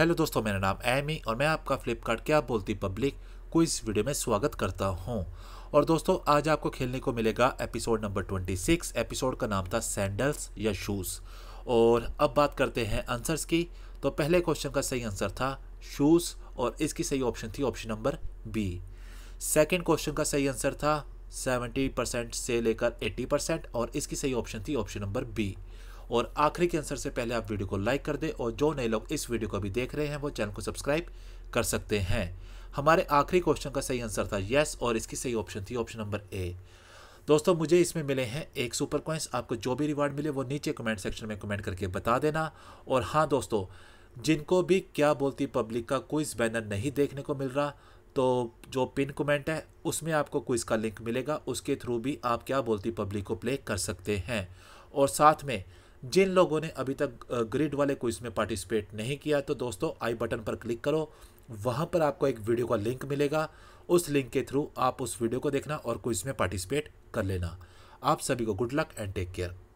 hello दोस्तों मेरा नाम एमी और मैं आपका फ्लिपकार्ट क्या बोलती पब्लिक को इस वीडियो में स्वागत करता हूं और दोस्तों आज आपको खेलने को मिलेगा एपिसोड नंबर 26 एपिसोड का नाम था सैंडल्स या शूज़ और अब बात करते हैं आंसर्स की तो पहले क्वेश्चन का सही आंसर था शूज़ और इसकी सही ऑप्शन थी option number B second question का सही आंसर था सेवेंटी से लेकर एट्टी और इसकी सही ऑप्शन थी ऑप्शन नंबर बी और आखिरी के आंसर से पहले आप वीडियो को लाइक कर दें और जो नए लोग इस वीडियो को अभी देख रहे हैं वो चैनल को सब्सक्राइब कर सकते हैं हमारे आखिरी क्वेश्चन का सही आंसर था येस और इसकी सही ऑप्शन थी ऑप्शन नंबर ए दोस्तों मुझे इसमें मिले हैं एक सुपर कॉइन्स आपको जो भी रिवार्ड मिले वो नीचे कमेंट सेक्शन में कमेंट करके बता देना और हाँ दोस्तों जिनको भी क्या बोलती पब्लिक का क्विज बैनर नहीं देखने को मिल रहा तो जो पिन कमेंट है उसमें आपको क्विज का लिंक मिलेगा उसके थ्रू भी आप क्या बोलती पब्लिक को प्ले कर सकते हैं और साथ में जिन लोगों ने अभी तक ग्रिड वाले को में पार्टिसिपेट नहीं किया तो दोस्तों आई बटन पर क्लिक करो वहाँ पर आपको एक वीडियो का लिंक मिलेगा उस लिंक के थ्रू आप उस वीडियो को देखना और क्विज में पार्टिसिपेट कर लेना आप सभी को good luck and take care